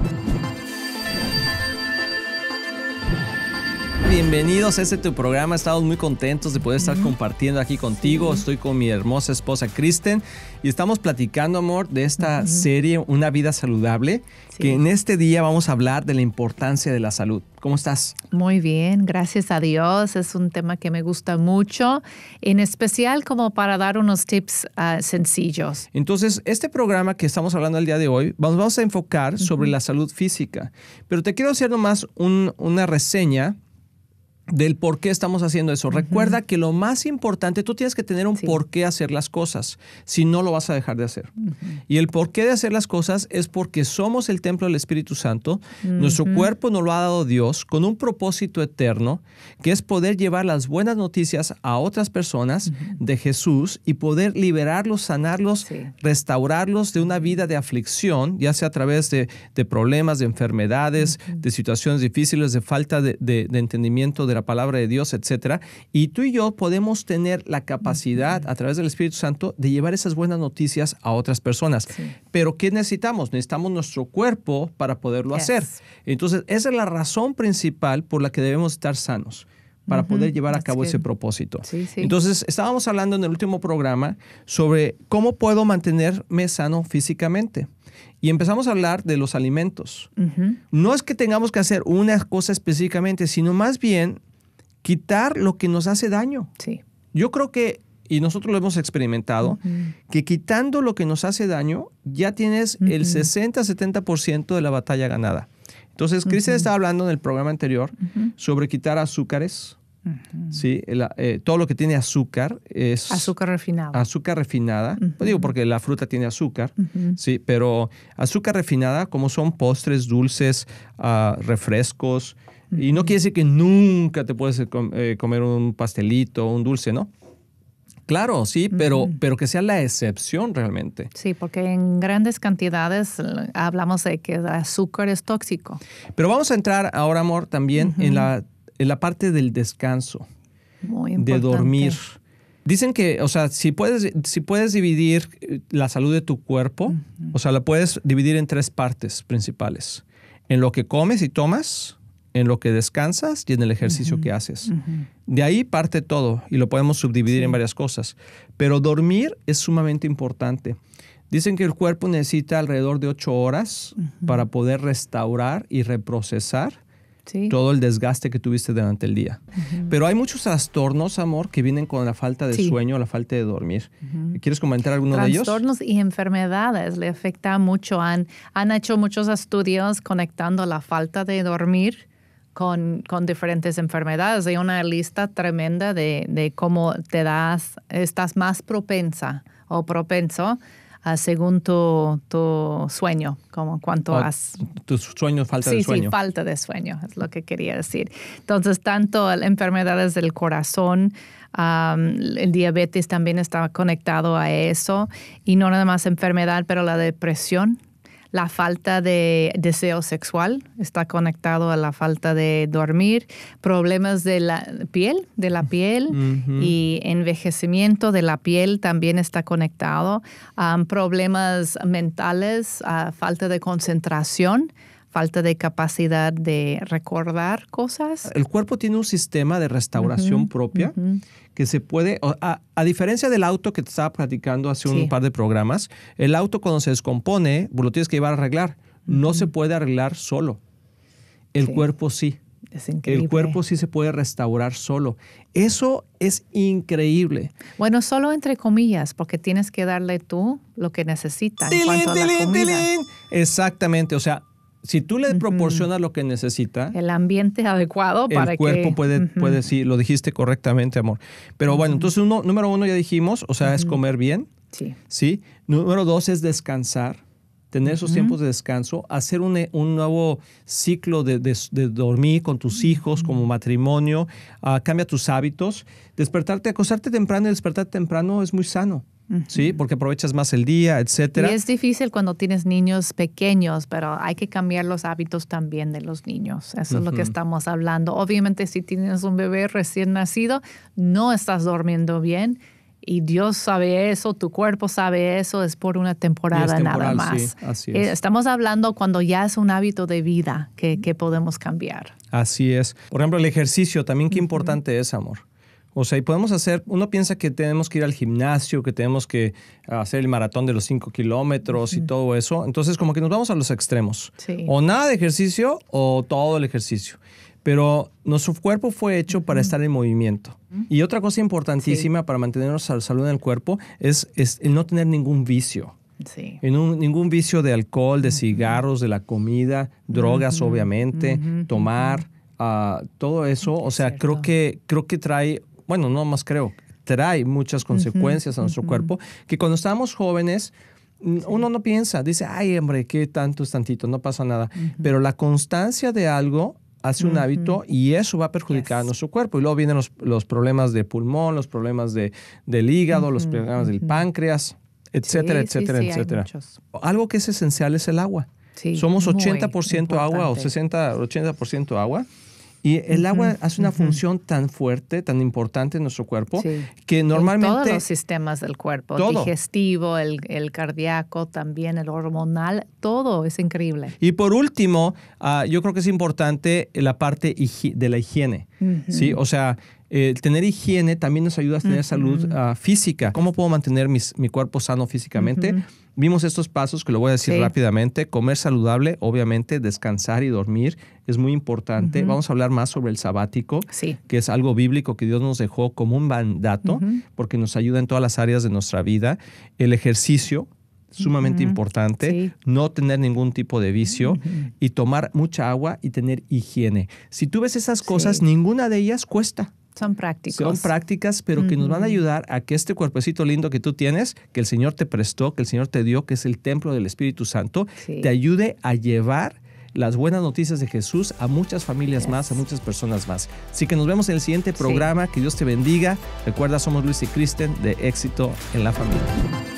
you bienvenidos a este tu programa. Estamos muy contentos de poder estar compartiendo aquí contigo. Estoy con mi hermosa esposa Kristen y estamos platicando, amor, de esta serie Una vida saludable, que en este día vamos a hablar de la importancia de la salud. ¿Cómo estás? Muy bien, gracias a Dios. Es un tema que me gusta mucho, en especial como para dar unos tips ah, sencillos. Entonces, este programa que estamos hablando el día de hoy, vamos, vamos a enfocar sobre la salud física, pero te quiero hacer nomás una reseña del por qué estamos haciendo eso. Recuerda que lo más importante, tú tienes que tener un por qué hacer las cosas, si no lo vas a dejar de hacer. Y el por qué de hacer las cosas es porque somos el templo del Espíritu Santo, nuestro cuerpo nos lo ha dado Dios con un propósito eterno, que es poder llevar las buenas noticias a otras personas de Jesús y poder liberarlos, sanarlos, restaurarlos de una vida de aflicción, ya sea a través de, problemas, de enfermedades, de situaciones difíciles, de falta de, de entendimiento de la palabra de Dios, etcétera. Y tú y yo podemos tener la capacidad a través del Espíritu Santo de llevar esas buenas noticias a otras personas. Pero ¿qué necesitamos? Necesitamos nuestro cuerpo para poderlo hacer. Entonces, esa es la razón principal por la que debemos estar sanos para poder llevar a cabo ese propósito. Entonces, estábamos hablando en el último programa sobre cómo puedo mantenerme sano físicamente. Y empezamos a hablar de los alimentos. No es que tengamos que hacer una cosa específicamente, sino más bien quitar lo que nos hace daño. Sí. Yo creo que, y nosotros lo hemos experimentado, que quitando lo que nos hace daño, ya tienes el 60-70% de la batalla ganada. Entonces, Cristian estaba hablando en el programa anterior sobre quitar azúcares, ¿sí? Eh, todo lo que tiene azúcar es... Azúcar refinada. Azúcar refinada. Pues digo porque la fruta tiene azúcar, ¿sí? Pero azúcar refinada, como son postres, dulces, ah, refrescos. Y no quiere decir que nunca te puedes eh, eh, comer un pastelito, un dulce, ¿no? Claro, sí, pero, pero que sea la excepción realmente. Sí, porque en grandes cantidades hablamos de que el azúcar es tóxico. Pero vamos a entrar ahora, amor, también en la la parte del descanso, de dormir. Dicen que, o sea, si puedes, si puedes dividir eh, la salud de tu cuerpo, o sea, la puedes dividir en tres partes principales. En lo que comes y tomas, en lo que descansas y en el ejercicio que haces. De ahí parte todo y lo podemos subdividir en varias cosas. Pero dormir es sumamente importante. Dicen que el cuerpo necesita alrededor de ocho horas para poder restaurar y reprocesar todo el desgaste que tuviste durante el día. Pero hay muchos trastornos, amor, que vienen con la falta de sueño, la falta de dormir. ¿Quieres comentar alguno de ellos? Trastornos y enfermedades le afecta mucho. Han, hecho muchos estudios conectando la falta de dormir con, diferentes enfermedades. Hay una lista tremenda de, de cómo te das, estás más propensa o propenso según tu, sueño, como en cuanto ah, has... Tu sueño, falta de sueño. Sí, falta de sueño, es lo que quería decir. Entonces, tanto enfermedades del corazón, el diabetes también está conectado a eso, y no nada más enfermedad, pero la depresión la falta de deseo sexual está conectado a la falta de dormir, problemas de la piel, de la piel y envejecimiento de la piel también está conectado, um, problemas mentales, ah, falta de concentración falta de capacidad de recordar cosas. El cuerpo tiene un sistema de restauración propia que se puede, a, diferencia del auto que te estaba platicando hace un par de programas, el auto cuando se descompone, pues, lo tienes que llevar a arreglar. No se puede arreglar solo. El cuerpo sí. Es increíble. El cuerpo sí se puede restaurar solo. Eso es increíble. Bueno, solo entre comillas, porque tienes que darle tú lo que necesitas. Exactamente, o sea, si tú le proporcionas lo que necesita. El ambiente adecuado para que. El cuerpo puede, puede, sí, lo dijiste correctamente, amor. Pero bueno, entonces, uno, número uno ya dijimos, o sea, es comer bien. Sí. Sí. Número dos es descansar, tener esos tiempos de descanso, hacer un, nuevo ciclo de, dormir con tus hijos, como matrimonio, ah, cambia tus hábitos. Despertarte, acostarte temprano y despertar temprano es muy sano. ¿sí? Porque aprovechas más el día, etcétera. Y es difícil cuando tienes niños pequeños, pero hay que cambiar los hábitos también de los niños. Eso es lo que estamos hablando. Obviamente, si tienes un bebé recién nacido, no estás durmiendo bien. Y Dios sabe eso, tu cuerpo sabe eso, es por una temporada nada más. Eh, estamos hablando cuando ya es un hábito de vida que, podemos cambiar. Así es. Por ejemplo, el ejercicio, también qué importante es, amor. O sea, y podemos hacer, uno piensa que tenemos que ir al gimnasio, que tenemos que hacer el maratón de los 5 kilómetros y todo eso. Entonces, como que nos vamos a los extremos. Sí. O nada de ejercicio o todo el ejercicio. Pero nuestro cuerpo fue hecho para estar en movimiento. Y otra cosa importantísima para mantenernos a la salud el cuerpo es, el no tener ningún vicio. Sí. ningún vicio de alcohol, de cigarros, de la comida, drogas, obviamente, tomar. Ah, todo eso, o sea, creo que, creo que trae bueno, no más creo, trae muchas consecuencias a nuestro cuerpo, que cuando estamos jóvenes, uno no piensa, dice, ay, hombre, qué tanto es tantito, no pasa nada. Pero la constancia de algo hace un hábito y eso va a perjudicar a nuestro cuerpo. Y luego vienen los, problemas de pulmón, los problemas de, del hígado, los problemas del páncreas, etcétera, etcétera, etcétera. Algo que es esencial es el agua. Somos 80% agua o 60, 80% agua. Y el agua hace una función tan fuerte, tan importante en nuestro cuerpo, que normalmente... todos los sistemas del cuerpo, el digestivo, el, cardíaco, también el hormonal, todo es increíble. Y por último, ah, yo creo que es importante la parte de la higiene. ¿sí? O sea, eh, tener higiene también nos ayuda a tener salud ah, física. ¿Cómo puedo mantener mi cuerpo sano físicamente? Vimos estos pasos que lo voy a decir rápidamente. Comer saludable, obviamente, descansar y dormir es muy importante. Vamos a hablar más sobre el sabático, que es algo bíblico que Dios nos dejó como un mandato, porque nos ayuda en todas las áreas de nuestra vida. El ejercicio, sumamente importante, no tener ningún tipo de vicio y tomar mucha agua y tener higiene. Si tú ves esas cosas, ninguna de ellas cuesta. Son prácticas. Son prácticas, pero que nos van a ayudar a que este cuerpecito lindo que tú tienes, que el Señor te prestó, que el Señor te dio, que es el templo del Espíritu Santo, te ayude a llevar las buenas noticias de Jesús a muchas familias más, a muchas personas más. Así que nos vemos en el siguiente programa. Que Dios te bendiga. Recuerda, somos Luis y Kristen de Éxito en la Familia.